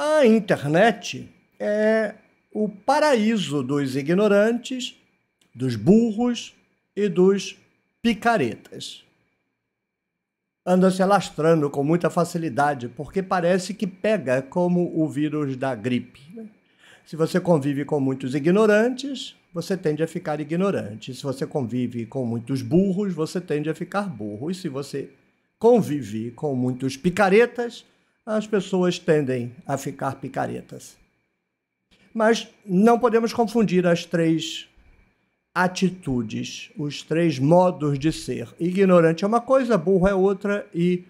A internet é o paraíso dos ignorantes, dos burros e dos picaretas. Anda se alastrando com muita facilidade, porque parece que pega como o vírus da gripe. Né? Se você convive com muitos ignorantes, você tende a ficar ignorante. Se você convive com muitos burros, você tende a ficar burro. E se você convive com muitos picaretas, as pessoas tendem a ficar picaretas. Mas não podemos confundir as três atitudes, os três modos de ser. Ignorante é uma coisa, burro é outra e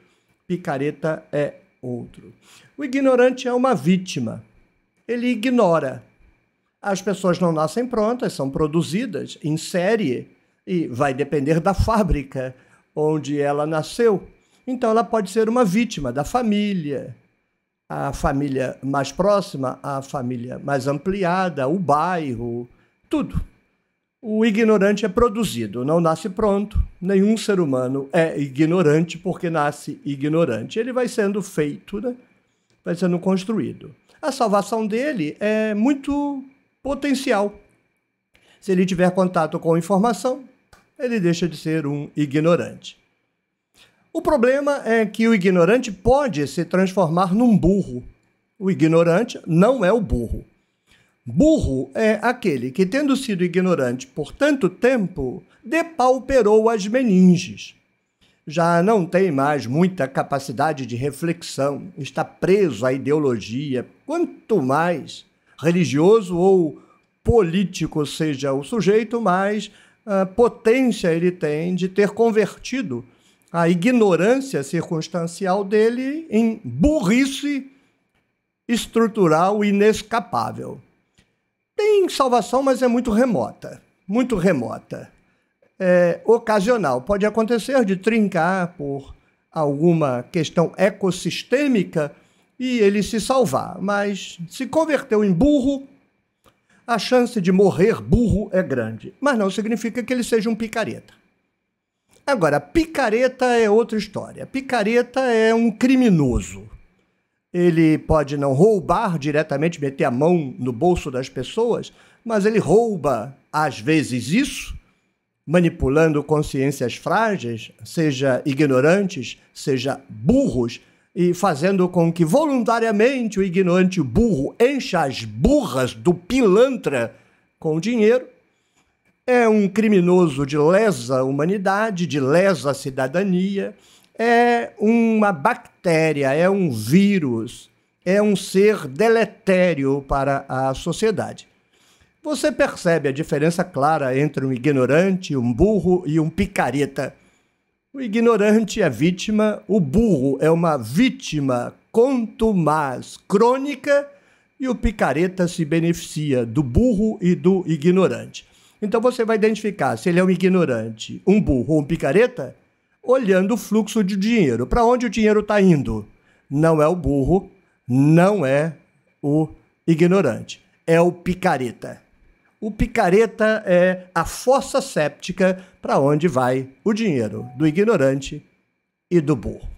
picareta é outro. O ignorante é uma vítima. Ele ignora. As pessoas não nascem prontas, são produzidas em série e vai depender da fábrica onde ela nasceu então ela pode ser uma vítima da família, a família mais próxima, a família mais ampliada, o bairro, tudo. O ignorante é produzido, não nasce pronto. Nenhum ser humano é ignorante porque nasce ignorante. Ele vai sendo feito, né? vai sendo construído. A salvação dele é muito potencial. Se ele tiver contato com informação, ele deixa de ser um ignorante. O problema é que o ignorante pode se transformar num burro. O ignorante não é o burro. Burro é aquele que, tendo sido ignorante por tanto tempo, depauperou as meninges. Já não tem mais muita capacidade de reflexão, está preso à ideologia, quanto mais religioso ou político seja o sujeito, mais ah, potência ele tem de ter convertido a ignorância circunstancial dele em burrice estrutural inescapável. Tem salvação, mas é muito remota muito remota. É, ocasional. Pode acontecer de trincar por alguma questão ecossistêmica e ele se salvar, mas se converteu em burro, a chance de morrer burro é grande. Mas não significa que ele seja um picareta. Agora, picareta é outra história. Picareta é um criminoso. Ele pode não roubar diretamente, meter a mão no bolso das pessoas, mas ele rouba, às vezes, isso, manipulando consciências frágeis, seja ignorantes, seja burros, e fazendo com que voluntariamente o ignorante burro encha as burras do pilantra com dinheiro é um criminoso de lesa humanidade, de lesa cidadania, é uma bactéria, é um vírus, é um ser deletério para a sociedade. Você percebe a diferença clara entre um ignorante, um burro e um picareta. O ignorante é vítima, o burro é uma vítima contumaz, crônica, e o picareta se beneficia do burro e do ignorante. Então você vai identificar se ele é um ignorante, um burro ou um picareta, olhando o fluxo de dinheiro. Para onde o dinheiro está indo? Não é o burro, não é o ignorante, é o picareta. O picareta é a fossa séptica para onde vai o dinheiro do ignorante e do burro.